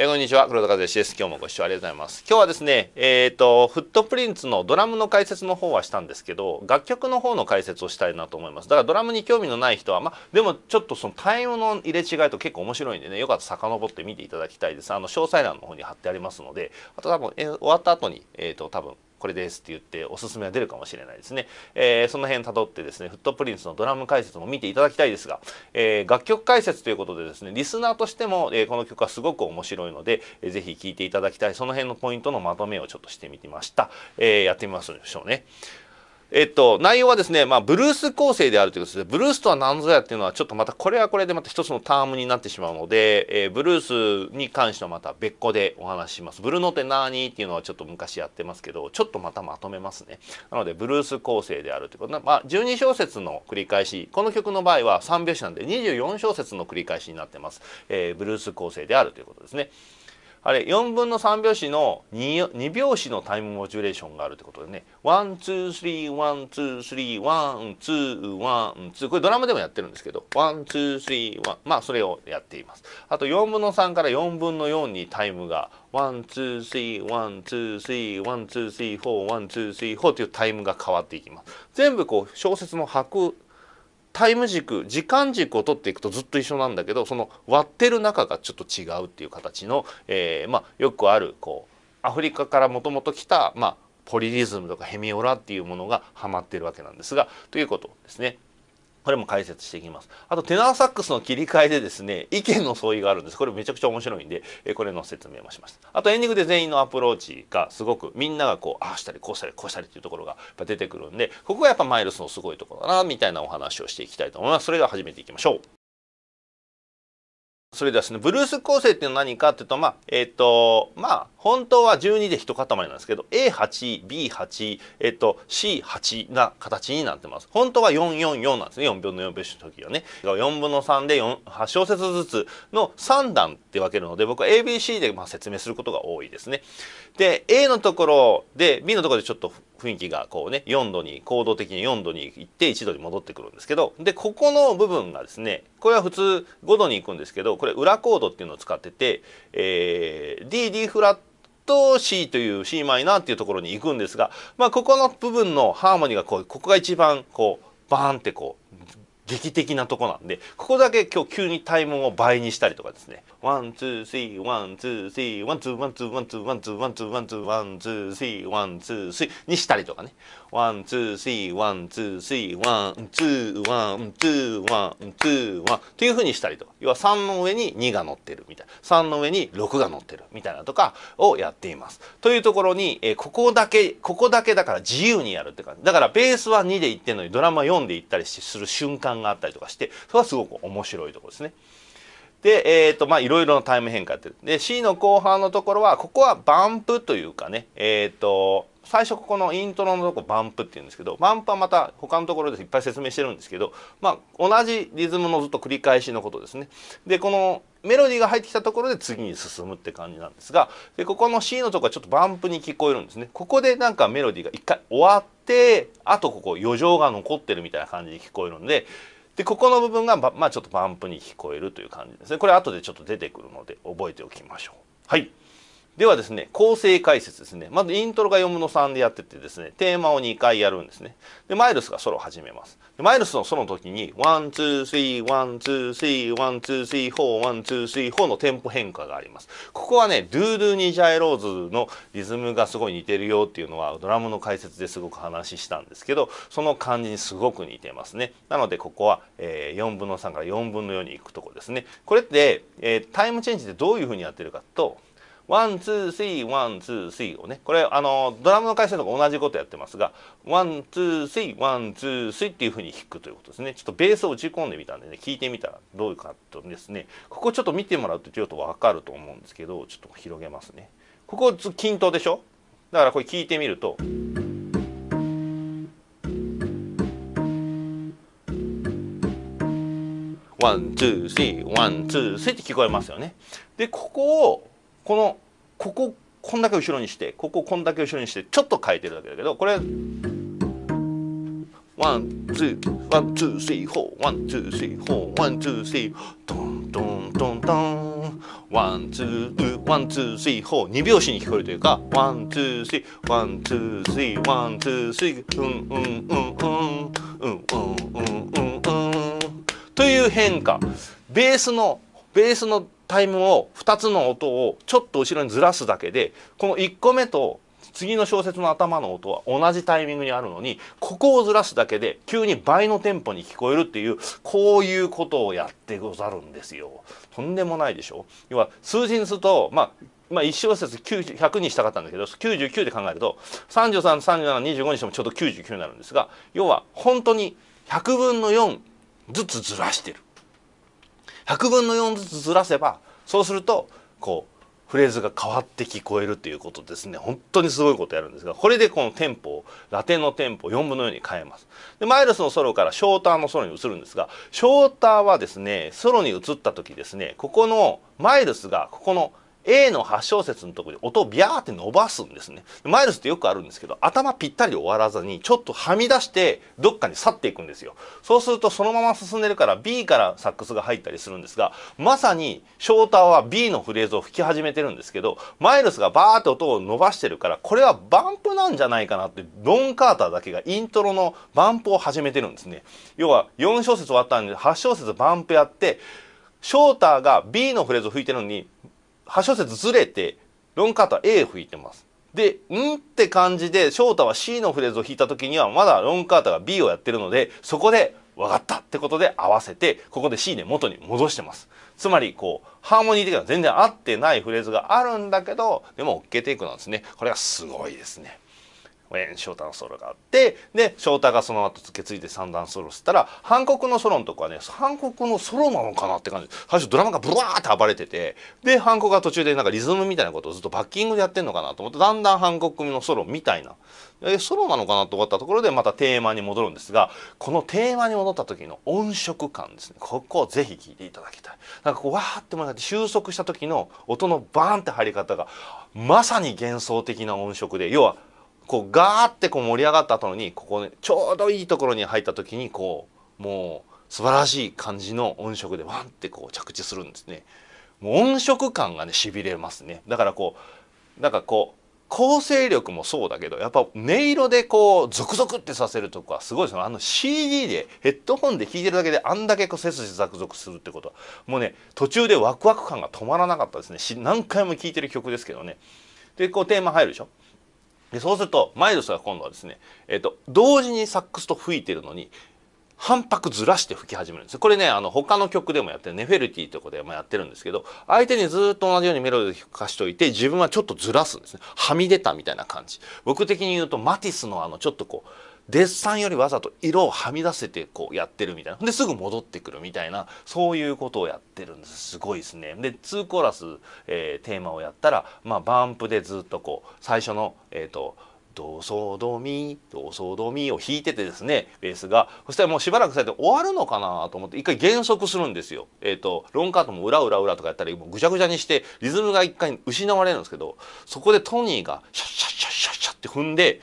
えー、こんにちは黒田和義です今日もご視聴ありがとうございます今日はですねえっ、ー、とフットプリンツのドラムの解説の方はしたんですけど楽曲の方の解説をしたいなと思いますだからドラムに興味のない人はまあでもちょっとそのタイムの入れ違いと結構面白いんでねよかったら遡って見ていただきたいですあの詳細欄の方に貼ってありますのであと多分、えー、終わった後にえっ、ー、と多分これですって言っておすすめは出るかもしれないですね、えー、その辺たどってですねフットプリンスのドラム解説も見ていただきたいですが、えー、楽曲解説ということでですねリスナーとしても、えー、この曲はすごく面白いので、えー、ぜひ聴いていただきたいその辺のポイントのまとめをちょっとしてみてました、えやってみましょうねえっと、内容はですね、まあ、ブルース構成であるということです。ブルースとは何ぞやっていうのは、ちょっとまた、これはこれでまた一つのタームになってしまうので、えー、ブルースに関してはまた別個でお話しします。ブルノって何っていうのはちょっと昔やってますけど、ちょっとまたまとめますね。なので、ブルース構成であるということ。まあ、12小節の繰り返し、この曲の場合は3拍子なんで24小節の繰り返しになってます。えー、ブルース構成であるということですね。あれ4分の3拍子の 2, 2拍子のタイムモジュレーションがあるってことでねワンツースリーワンツースリーワンツーワンツーこれドラムでもやってるんですけどワンツースリーワンまあそれをやっていますあと4分の3から4分の4にタイムがワンツースリーワンツースリーワンツースリーフォーワンツースリーフォーっていうタイムが変わっていきます全部こう小説の白、タイム軸時間軸を取っていくとずっと一緒なんだけどその割ってる中がちょっと違うっていう形の、えー、まあ、よくあるこうアフリカからもともと来た、まあ、ポリリズムとかヘミオラっていうものがはまってるわけなんですがということですね。これも解説していきます。あと、テナーサックスの切り替えでですね、意見の相違があるんです。これめちゃくちゃ面白いんで、えこれの説明もします。あと、エンディングで全員のアプローチがすごく、みんながこう、ああしたり、こうしたり、こうしたりっていうところがやっぱ出てくるんで、ここがやっぱマイルスのすごいところだな、みたいなお話をしていきたいと思います。それでは始めていきましょう。それではですね、ブルース構成っていうのは何かっていうと、まあ、えっ、ー、と、まあ、本当は12で一塊なんですけど、A8、B8、えっ、ー、と、C8 な形になってます。本当は444なんですね、4分の4分の時はね。4分の3で8小節ずつの3段って分けるので、僕は ABC でまあ説明することが多いですね。で、A のところで、B のところでちょっと雰囲気がこうね4度に高度的に4度に行って1度に戻ってくるんですけどでここの部分がですねこれは普通5度に行くんですけどこれ裏コードっていうのを使ってて、えー、DD フラット C という c マイナーっていうところに行くんですが、まあ、ここの部分のハーモニーがこうここが一番こうバーンってこう劇的なとこなんでここだけ今日急に体門を倍にしたりとかですねワンツースリーワンツースリーワンツーワンツーワンツーワンツーワンツーワンツーワンツースリーワンツースリーにしたりとかねワンツースリーワンツースリーワンツーワンツーワンツーワンというふうにしたりとか要は3の上に2が乗ってるみたいな3の上に6が乗ってるみたいなとかをやっています。というところに、えここだけここだけだから自由にやるって感じだからベースは2でいってんのにドラマ4でいったりする瞬間があったりとかして、それはすごく面白いところですね。で、えっ、ー、と、まあ、いろいろなタイム変化やってる。で、C の後半のところは、ここはバンプというかね、えっ、ー、と、最初ここのイントロのとこバンプって言うんですけどバンプはまた他のところでいっぱい説明してるんですけど、まあ、同じリズムのずっと繰り返しのことですね。でこのメロディーが入ってきたところで次に進むって感じなんですがでここの C のとこはちょっとバンプに聞こえるんですね。ここでなんかメロディーが一回終わってあとここ余剰が残ってるみたいな感じに聞こえるんででここの部分がまあちょっとバンプに聞こえるという感じですねこれ後でちょっと出てくるので覚えておきましょうはいではですね、構成解説ですね。まずイントロが4分の3でやっててですね、テーマを2回やるんですね。で、マイルスがソロを始めます。でマイルスのソロの時に、ワン、ツー、スリー、ワン、ツー、スリー、ワン、ツー、スリー、フォー、ワン、ツー、スリー、フォーのテンポ変化があります。ここはね、ドゥードゥニジャイローズのリズムがすごい似てるよっていうのは、ドラムの解説ですごく話したんですけど、その感じにすごく似てますね。なので、ここは、えー、4分の3から4分の4に行くとこですね。これって、えー、タイムチェンジでどういうふうにやってるかと、ワンツースリーワンツースリーをねこれあのドラムの回数とか同じことやってますがワンツースリーワンツースリーっていうふうに弾くということですねちょっとベースを打ち込んでみたんでね聞いてみたらどうかとですねここちょっと見てもらうとちょっと分かると思うんですけどちょっと広げますねここ均等でしょだからこれ聞いてみると。ワン、ツー、スリー、ワン、ツー、スリーって聞こえますよね。で、ここをこのこここんだけ後ろにしてこここんだけ後ろにしてちょっと変えてるだけだけどこれワンツーワンツースリーフォーワンツースリーフォーワンツースリートントントントンワンツーワンツースリーフォー2拍子に聞こえるというかワンツースリーワンツースリーワンツースリーうんうんうんうんうんうんうんうんうんという変化ベースのベースのタイムを2つの音をちょっと後ろにずらすだけでこの1個目と次の小説の頭の音は同じタイミングにあるのにここをずらすだけで急に倍のテンポに聞こえるっていうこういうことをやってござるんですよ。とんでもないでしょ要は数字にすると、まあまあ、1小節100にしたかったんだけど99で考えると333725にしてもちょうど99になるんですが要は本当に100分の4ずつずらしてる。100分の4ずつずらせばそうするとこうフレーズが変わって聞こえるっていうことですね本当にすごいことやるんですがこれでこのテンポをラテンのテンポを4分の4に変えますでマイルスのソロからショーターのソロに移るんですがショーターはですねソロに移った時ですねここのマイルスがここの「A の8小節のところで音をビャーって伸ばすんですね。マイルスってよくあるんですけど、頭ぴったりで終わらずに、ちょっとはみ出して、どっかに去っていくんですよ。そうすると、そのまま進んでるから B からサックスが入ったりするんですが、まさに、ショーターは B のフレーズを吹き始めてるんですけど、マイルスがバーって音を伸ばしてるから、これはバンプなんじゃないかなって、ドン・カーターだけがイントロのバンプを始めてるんですね。要は、4小節終わったんで、8小節バンプやって、ショーターが B のフレーズを吹いてるのに、8小節ずれて、ロンカートは A 吹いてます。で、んって感じで、翔太は C のフレーズを弾いた時には、まだロンカータが B をやってるので、そこで、分かったってことで合わせて、ここで C ね、元に戻してます。つまり、こう、ハーモニー的には全然合ってないフレーズがあるんだけど、でも OK テイクなんですね。これがすごいですね。え翔太のソロがあってで翔太がその後受け継いで三段ソロしたら韓国のソロのとこはね韓国のソロなのかなって感じ最初ドラマがブワーって暴れててで韓国が途中でなんかリズムみたいなことをずっとバッキングでやってんのかなと思ってだんだん韓国のソロみたいなえソロなのかなと思ったところでまたテーマに戻るんですがこのテーマに戻った時の音色感ですねここをぜひ聴いていただきたいなんかこうわーって盛り上がって収束した時の音のバーンって入り方がまさに幻想的な音色で要はこうガーってこう盛り上がったのにここ、ね、ちょうどいいところに入った時にこうもう素晴らしい感じの音色でワンってこう着地するんですね。もう音色感がねしびれますね。だからこうなんかこう構成力もそうだけどやっぱ音色でこうゾクゾクってさせるとかすごいですよあの CD でヘッドホンで聴いてるだけであんだけこう背筋ザクザクするってことはもうね途中でワクワク感が止まらなかったですね何回も聴いてる曲ですけどねでこうテーマ入るでしょでそうするとマイルスが今度はですね、えーと、同時にサックスと吹いてるのに反拍ずらして吹き始めるんですこれねあの他の曲でもやってるネフェルティといことでもやってるんですけど相手にずっと同じようにメロディーをかしておいて自分はちょっとずらすんですねはみ出たみたいな感じ僕的に言うとマティスのあのちょっとこうデッサンよりわざと色をはみ出せてこうやってるみたいな。ですぐ戻ってくるみたいな、そういうことをやってるんです。すごいですね。で、2コーラス、えー、テーマをやったら、まあ、バンプでずっとこう、最初の、えっ、ー、と、ドソドミドソドミを弾いててですねベースがそしたらもうしばらくされて終わるのかなと思って一回減速するんですよえっ、ー、とロンカートも裏裏裏とかやったらもうぐちゃぐちゃにしてリズムが一回失われるんですけどそこでトニーがシャッシャッシャッシャッシャッって踏んで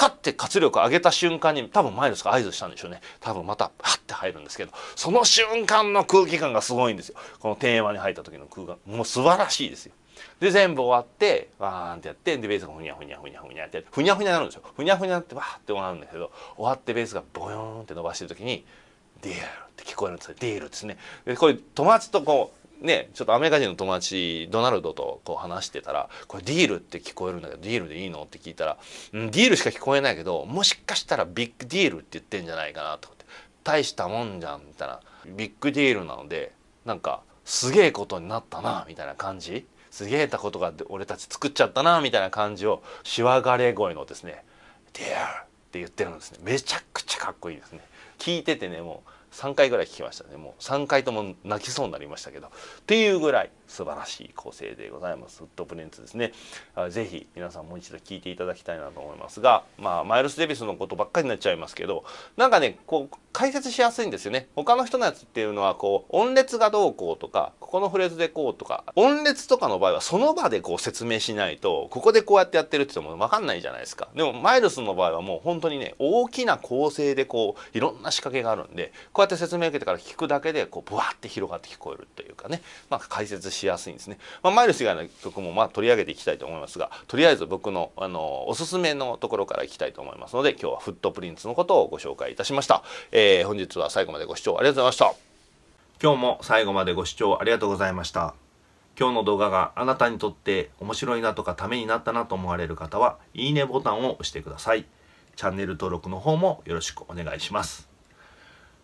勝って活力を上げた瞬間に多分マイルスが合図したんでしょうね多分またハッて入るんですけどその瞬間の空気感がすごいんですよこのテーマに入った時の空間もう素晴らしいですよで全部終わってわーんってやってでベースがふにゃふにゃふにゃふにゃってふにゃふにゃになるんですよふにゃふにゃってわーって終わるんですけど終わってベースがボヨーンって伸ばしてる時に「ディール」って聞こえるんですよ「ディール」ですねでこれ友達とこうね、ちょっとアメリカ人の友達ドナルドとこう話してたら「これディールって聞こえるんだけどディールでいいの?」って聞いたら、うん「ディールしか聞こえないけどもしかしたらビッグディールって言ってんじゃないかな」と思って「大したもんじゃん」みたいな「ビッグディールなのでなんかすげえことになったな」みたいな感じすげえたことが俺たち作っちゃったなみたいな感じをしわがれ声のですね「ディール」って言ってるんですねめちゃくちゃかっこいいですね聞いててねもう3回ぐらい聞きましたねもう3回とも泣きそうになりましたけどっていうぐらい素晴らしい構成でございますフットプリンツですね是非皆さんもう一度聞いていただきたいなと思いますが、まあ、マイルス・デビスのことばっかりになっちゃいますけどなんかねこう解説しやすいんですよね他の人のやつっていうのはこう音列がどうこうとかここのフレーズでこうとか音列とかの場合はその場でこう説明しないとここでこうやってやってるって言っても分かんないじゃないですかでもマイルスの場合はもう本当にね大きな構成でこういろんな仕掛けがあるんでこうやって説明受けてから聞くだけでこうブワーって広がって聞こえるというかねまあ解説ししやすいんですね。まあ、マイルス以外の曲もま取り上げていきたいと思いますがとりあえず僕のあのおすすめのところからいきたいと思いますので今日はフットプリンツのことをご紹介いたしました。えー、本日は最後までご視聴ありがとうございました。今日も最後までご視聴ありがとうございました。今日の動画があなたにとって面白いなとかためになったなと思われる方は、いいねボタンを押してください。チャンネル登録の方もよろしくお願いします。